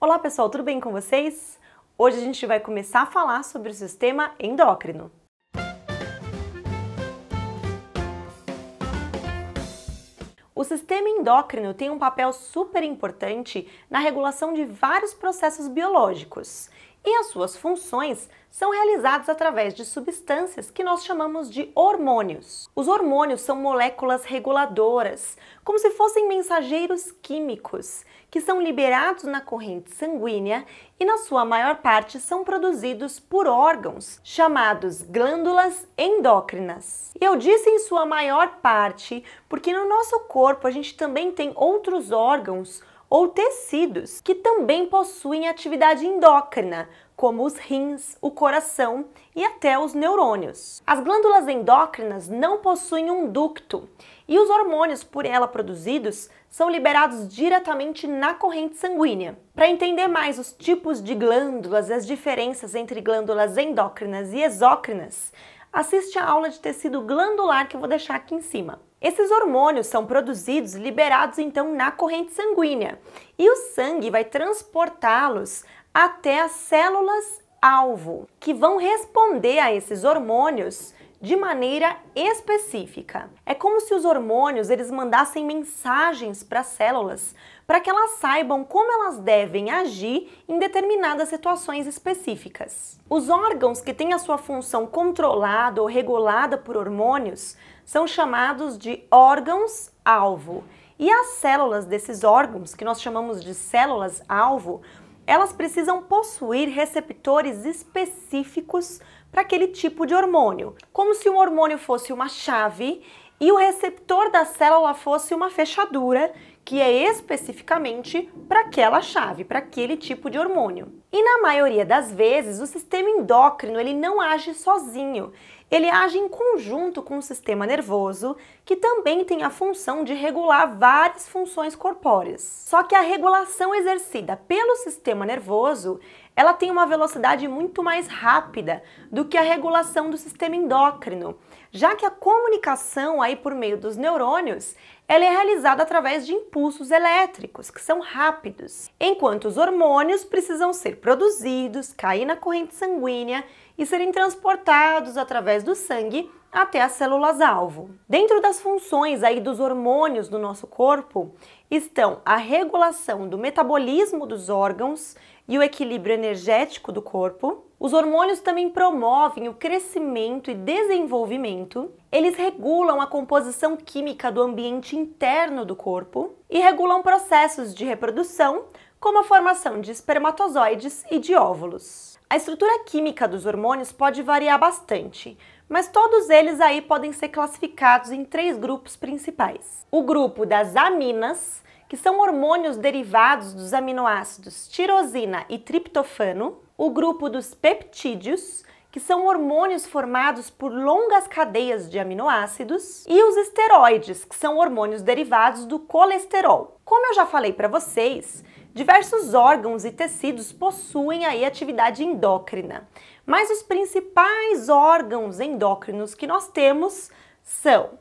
Olá pessoal, tudo bem com vocês? Hoje a gente vai começar a falar sobre o sistema endócrino. O sistema endócrino tem um papel super importante na regulação de vários processos biológicos e as suas funções são realizadas através de substâncias que nós chamamos de hormônios. Os hormônios são moléculas reguladoras, como se fossem mensageiros químicos, que são liberados na corrente sanguínea e, na sua maior parte, são produzidos por órgãos chamados glândulas endócrinas. eu disse em sua maior parte porque no nosso corpo a gente também tem outros órgãos ou tecidos que também possuem atividade endócrina, como os rins, o coração e até os neurônios. As glândulas endócrinas não possuem um ducto e os hormônios por ela produzidos são liberados diretamente na corrente sanguínea. Para entender mais os tipos de glândulas e as diferenças entre glândulas endócrinas e exócrinas, assiste a aula de tecido glandular que eu vou deixar aqui em cima. Esses hormônios são produzidos e liberados então na corrente sanguínea, e o sangue vai transportá-los até as células alvo, que vão responder a esses hormônios de maneira específica. É como se os hormônios eles mandassem mensagens para as células, para que elas saibam como elas devem agir em determinadas situações específicas. Os órgãos que têm a sua função controlada ou regulada por hormônios são chamados de órgãos-alvo. E as células desses órgãos, que nós chamamos de células-alvo, elas precisam possuir receptores específicos para aquele tipo de hormônio, como se o hormônio fosse uma chave e o receptor da célula fosse uma fechadura, que é especificamente para aquela chave, para aquele tipo de hormônio. E na maioria das vezes, o sistema endócrino ele não age sozinho. Ele age em conjunto com o sistema nervoso, que também tem a função de regular várias funções corpóreas. Só que a regulação exercida pelo sistema nervoso, ela tem uma velocidade muito mais rápida do que a regulação do sistema endócrino, já que a comunicação aí por meio dos neurônios, ela é realizada através de impulsos elétricos, que são rápidos, enquanto os hormônios precisam ser produzidos, cair na corrente sanguínea e serem transportados através do sangue até as células-alvo. Dentro das funções aí dos hormônios do nosso corpo estão a regulação do metabolismo dos órgãos e o equilíbrio energético do corpo. Os hormônios também promovem o crescimento e desenvolvimento. Eles regulam a composição química do ambiente interno do corpo e regulam processos de reprodução, como a formação de espermatozoides e de óvulos. A estrutura química dos hormônios pode variar bastante, mas todos eles aí podem ser classificados em três grupos principais. O grupo das aminas, que são hormônios derivados dos aminoácidos tirosina e triptofano, o grupo dos peptídeos, que são hormônios formados por longas cadeias de aminoácidos, e os esteroides, que são hormônios derivados do colesterol. Como eu já falei para vocês, Diversos órgãos e tecidos possuem aí atividade endócrina, mas os principais órgãos endócrinos que nós temos são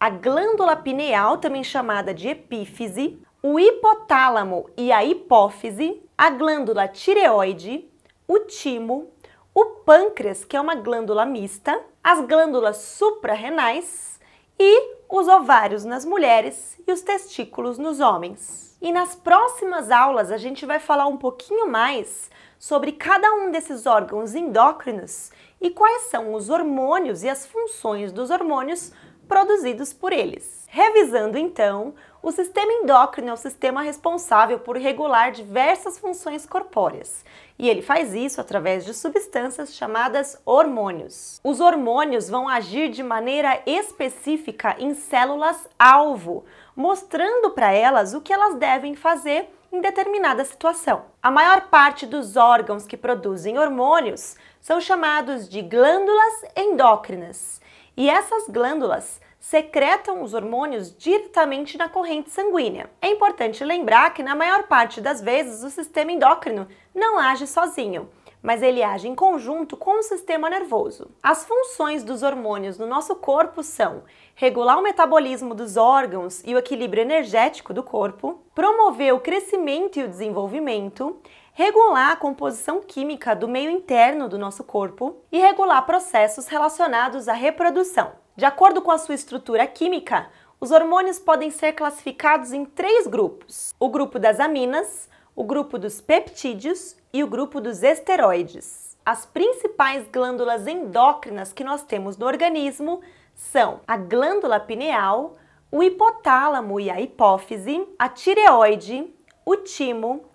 a glândula pineal, também chamada de epífise, o hipotálamo e a hipófise, a glândula tireoide, o timo, o pâncreas, que é uma glândula mista, as glândulas suprarrenais e os ovários nas mulheres e os testículos nos homens. E nas próximas aulas a gente vai falar um pouquinho mais sobre cada um desses órgãos endócrinos e quais são os hormônios e as funções dos hormônios produzidos por eles. Revisando então, o sistema endócrino é o sistema responsável por regular diversas funções corpóreas, e ele faz isso através de substâncias chamadas hormônios. Os hormônios vão agir de maneira específica em células alvo, mostrando para elas o que elas devem fazer em determinada situação. A maior parte dos órgãos que produzem hormônios são chamados de glândulas endócrinas. E essas glândulas secretam os hormônios diretamente na corrente sanguínea. É importante lembrar que, na maior parte das vezes, o sistema endócrino não age sozinho mas ele age em conjunto com o sistema nervoso. As funções dos hormônios no nosso corpo são regular o metabolismo dos órgãos e o equilíbrio energético do corpo, promover o crescimento e o desenvolvimento, regular a composição química do meio interno do nosso corpo e regular processos relacionados à reprodução. De acordo com a sua estrutura química, os hormônios podem ser classificados em três grupos: o grupo das aminas, o grupo dos peptídeos e o grupo dos esteroides. As principais glândulas endócrinas que nós temos no organismo são a glândula pineal, o hipotálamo e a hipófise, a tireoide, o timo,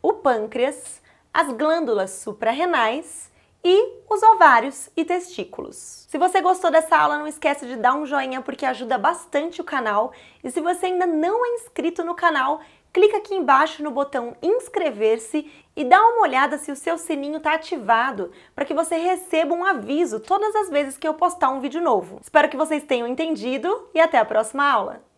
o pâncreas, as glândulas suprarrenais e os ovários e testículos. Se você gostou dessa aula, não esquece de dar um joinha porque ajuda bastante o canal. E se você ainda não é inscrito no canal, clica aqui embaixo no botão inscrever-se e dá uma olhada se o seu sininho está ativado para que você receba um aviso todas as vezes que eu postar um vídeo novo. Espero que vocês tenham entendido e até a próxima aula!